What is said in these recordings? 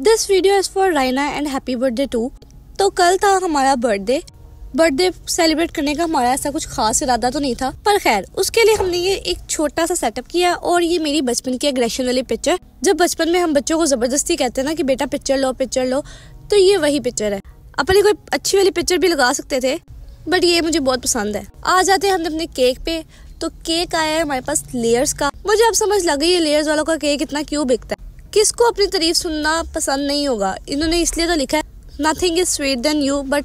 this video is for Raina and happy birthday to तो कल था हमारा बर्थडे बर्थडे सेलिब्रेट करने का हमारा ऐसा कुछ खास इरादा तो नहीं था पर खैर उसके लिए हमने ये एक छोटा सा सेटअप किया और ये मेरी बचपन की एग्रेशन वाली पिक्चर जब बचपन में हम बच्चों को जबरदस्ती कहते हैं ना कि बेटा पिक्चर लो पिक्चर लो तो ये वही पिक्चर है अपने कोई अच्छी वाली पिक्चर भी लगा सकते थे बट ये मुझे बहुत पसंद है आ जाते हैं हम अपने केक पे तो केक आया है हमारे पास लेयर्स का मुझे अब समझ लग गई ये लेयर्स वालों का केक इतना क्यों बिकता है किसको अपनी तारीफ सुनना पसंद नहीं होगा इन्होंने इसलिए तो लिखा है nothing is sweet than you but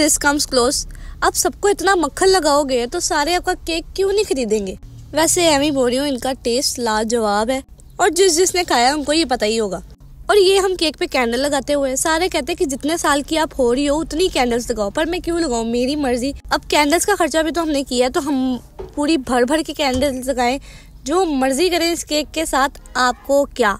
this comes close आप सबको इतना मक्खन लगाओगे तो सारे आपका केक क्यों नहीं खरीदेंगे वैसे एम ही बोल रही हूँ इनका टेस्ट लाजवाब है और जिस जिसने खाया उनको ये पता ही होगा और ये हम केक पे कैंडल लगाते हुए सारे कहते हैं कि जितने साल की आप हो रही हो उतनी कैंडल्स लगाओ पर मैं क्यों लगाऊ मेरी मर्जी अब कैंडल्स का खर्चा भी तो हमने किया तो हम पूरी भर भर के कैंडल्स लगाए जो मर्जी करें इस केक के साथ आपको क्या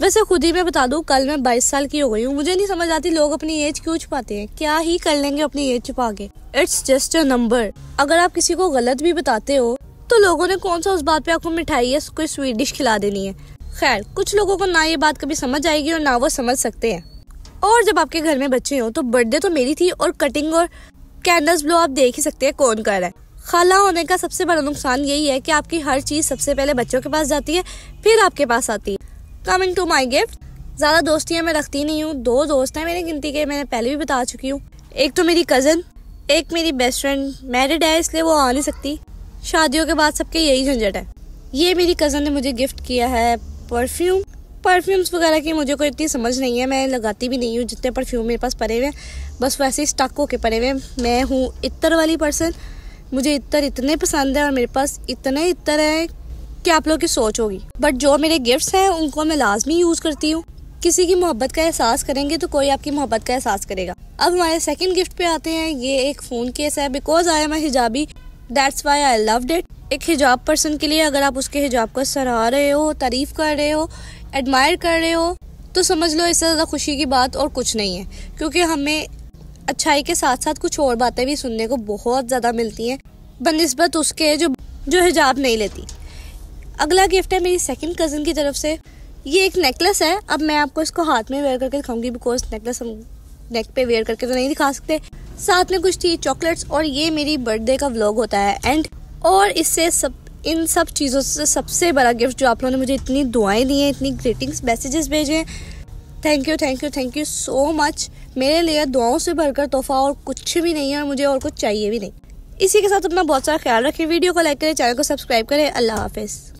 वैसे खुद ही मैं बता दूँ कल मैं बाईस साल की हो गई हूँ मुझे नहीं समझ आती लोग अपनी एज क्यों छुपाते हैं क्या ही कर लेंगे अपनी एज छुपा के इट्स जस्ट अ नंबर अगर आप किसी को गलत भी बताते हो तो लोगों ने कौन सा उस बात पे आपको मिठाई या कोई स्वीट डिश खिला देनी है खैर कुछ लोगों को ना ये बात कभी समझ आएगी और ना वो समझ सकते हैं और जब आपके घर में बच्चे हो तो बर्थडे तो मेरी थी और कटिंग और कैंडल्स ब्लो आप देख ही सकते हैं कौन कर रहा है खाला होने का सबसे बड़ा नुकसान यही है कि आपकी हर चीज सबसे पहले बच्चों के पास जाती है फिर आपके पास आती है कमिंग टू माई गिफ्ट ज़्यादा दोस्तियाँ मैं रखती नहीं हूँ दो दोस्त हैं मेरी गिनती के मैंने पहले भी बता चुकी हूँ एक तो मेरी कज़न एक मेरी बेस्ट फ्रेंड मैरिड है इसलिए वो आ नहीं सकती शादियों के बाद सबके यही झंझट है ये मेरी कज़न ने मुझे गिफ्ट किया है परफ्यूम परफ्यूम्स वगैरह की मुझे कोई इतनी समझ नहीं है मैं लगाती भी नहीं हूँ जितने परफ्यूम मेरे पास पड़े हुए हैं बस वैसे ही स्टक होके पड़े हुए मैं हूँ इतर वाली पर्सन मुझे इतर इतने पसंद है और मेरे पास इतने इतर हैं कि आप लोग की सोच होगी बट जो मेरे गिफ्ट्स हैं उनको मैं लाजमी यूज़ करती हूँ किसी की मोहब्बत का एहसास करेंगे तो कोई आपकी मोहब्बत का एहसास करेगा अब हमारे सेकंड गिफ्ट पे आते हैं ये एक फ़ोन केस है बिकॉज आई एम हिजाबी that's why I love that एक हिजाब पर्सन के लिए अगर आप उसके हिजाब को सराह रहे हो तारीफ़ कर रहे हो एडमायर कर रहे हो तो समझ लो इससे ज़्यादा खुशी की बात और कुछ नहीं है क्योंकि हमें अच्छाई के साथ साथ कुछ और बातें भी सुनने को बहुत ज़्यादा मिलती हैं बनस्बत उसके जो जो हिजाब नहीं लेती अगला गिफ्ट है मेरी सेकंड कज़न की तरफ से ये एक नेकलेस है अब मैं आपको इसको हाथ में वेयर करके दिखाऊंगी बिकॉज नेकलेस हम नेक पे वेयर करके तो नहीं दिखा सकते साथ में कुछ थी चॉकलेट्स और ये मेरी बर्थडे का व्लॉग होता है एंड और इससे सब इन सब चीज़ों से सबसे बड़ा गिफ्ट जो आप लोगों ने मुझे इतनी दुआएं दी हैं इतनी ग्रीटिंग्स मैसेजेस भेजे हैं thank you thank you thank you so much मेरे लिए दुआओं से भरकर तोहफा और कुछ भी नहीं है और मुझे और कुछ चाहिए भी नहीं इसी के साथ अपना बहुत सारा ख्याल रखें वीडियो को लाइक करें चैनल को सब्सक्राइब करें अल्लाह हाफिज़